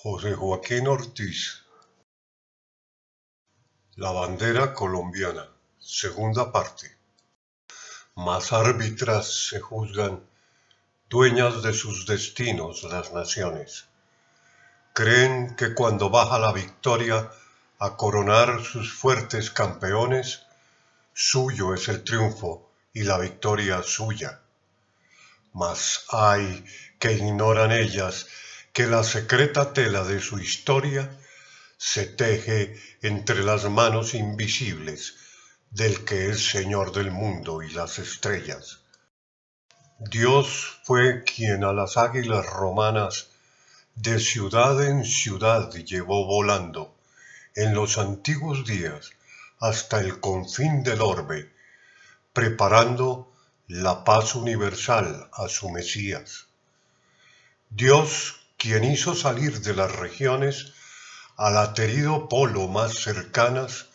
José Joaquín Ortiz La bandera colombiana, segunda parte. Más árbitras se juzgan, dueñas de sus destinos las naciones. Creen que cuando baja la victoria a coronar sus fuertes campeones, suyo es el triunfo y la victoria suya. Mas hay que ignoran ellas que la secreta tela de su historia se teje entre las manos invisibles del que es Señor del mundo y las estrellas. Dios fue quien a las águilas romanas de ciudad en ciudad llevó volando en los antiguos días hasta el confín del orbe, preparando la paz universal a su Mesías. Dios quien hizo salir de las regiones al aterido polo más cercanas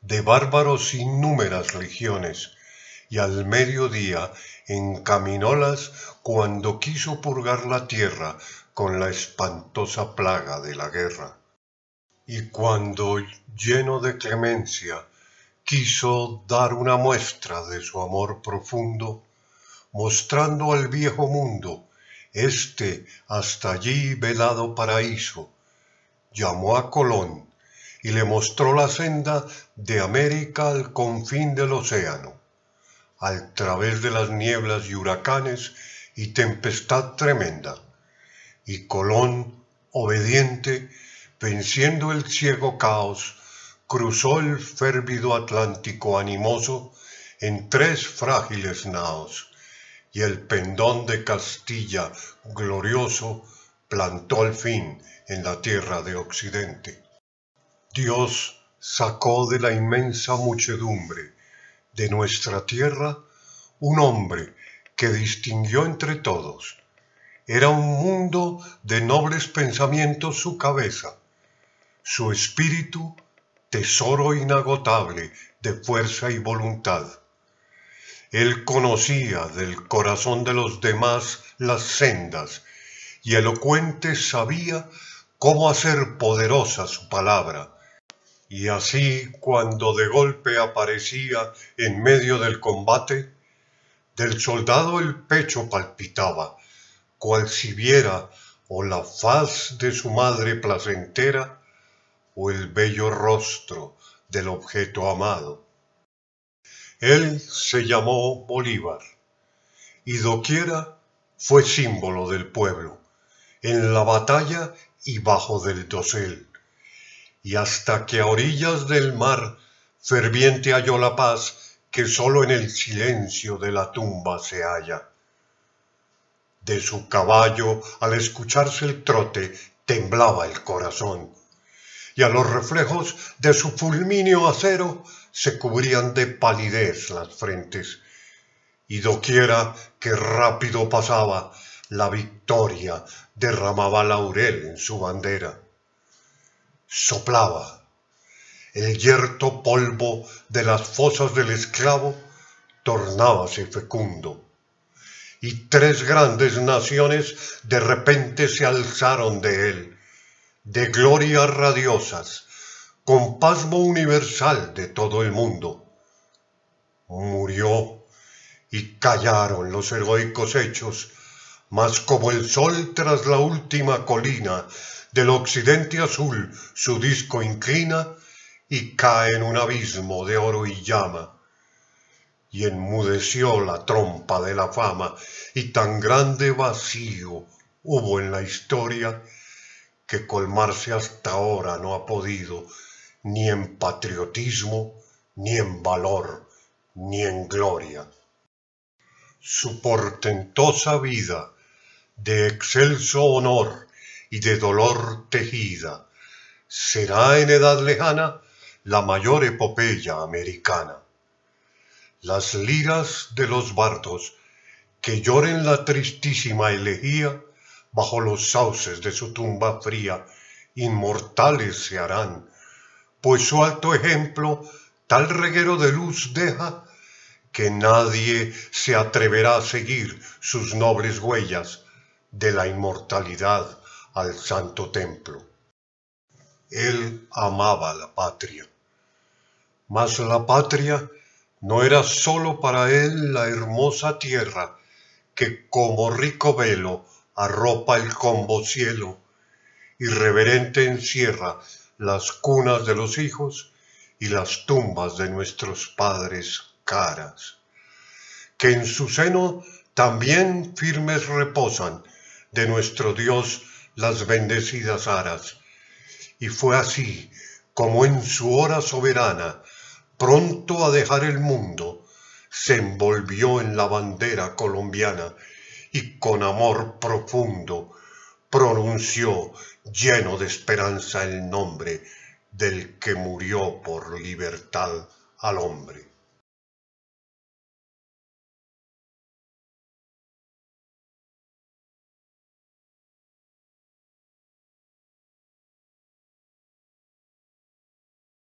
de bárbaros innúmeras legiones, y al mediodía encaminólas cuando quiso purgar la tierra con la espantosa plaga de la guerra. Y cuando, lleno de clemencia, quiso dar una muestra de su amor profundo, mostrando al viejo mundo este hasta allí velado paraíso, llamó a Colón y le mostró la senda de América al confín del océano. Al través de las nieblas y huracanes y tempestad tremenda. Y Colón, obediente, venciendo el ciego caos, cruzó el férvido Atlántico animoso en tres frágiles naos, y el pendón de Castilla glorioso plantó al fin en la tierra de Occidente. Dios sacó de la inmensa muchedumbre de nuestra tierra un hombre que distinguió entre todos. Era un mundo de nobles pensamientos su cabeza, su espíritu tesoro inagotable de fuerza y voluntad. Él conocía del corazón de los demás las sendas y elocuente sabía cómo hacer poderosa su palabra. Y así, cuando de golpe aparecía en medio del combate, del soldado el pecho palpitaba, cual si viera o la faz de su madre placentera o el bello rostro del objeto amado. Él se llamó Bolívar y doquiera fue símbolo del pueblo, en la batalla y bajo del dosel. Y hasta que a orillas del mar ferviente halló la paz que sólo en el silencio de la tumba se halla. De su caballo, al escucharse el trote, temblaba el corazón, y a los reflejos de su fulminio acero se cubrían de palidez las frentes, y doquiera que rápido pasaba, la victoria derramaba laurel en su bandera. Soplaba. El yerto polvo de las fosas del esclavo tornábase fecundo. Y tres grandes naciones de repente se alzaron de él, de glorias radiosas, con pasmo universal de todo el mundo. Murió y callaron los heroicos hechos, mas como el sol tras la última colina del occidente azul su disco inclina y cae en un abismo de oro y llama. Y enmudeció la trompa de la fama y tan grande vacío hubo en la historia que colmarse hasta ahora no ha podido ni en patriotismo, ni en valor, ni en gloria. Su portentosa vida, de excelso honor y de dolor tejida, será en edad lejana la mayor epopeya americana. Las liras de los bardos que lloren la tristísima elegía bajo los sauces de su tumba fría, inmortales se harán pues su alto ejemplo tal reguero de luz deja que nadie se atreverá a seguir sus nobles huellas de la inmortalidad al santo templo. Él amaba la patria, mas la patria no era sólo para él la hermosa tierra que como rico velo arropa el combo cielo, irreverente encierra las cunas de los hijos y las tumbas de nuestros padres caras. Que en su seno también firmes reposan de nuestro Dios las bendecidas aras. Y fue así como en su hora soberana, pronto a dejar el mundo, se envolvió en la bandera colombiana y con amor profundo pronunció lleno de esperanza el nombre del que murió por libertad al hombre.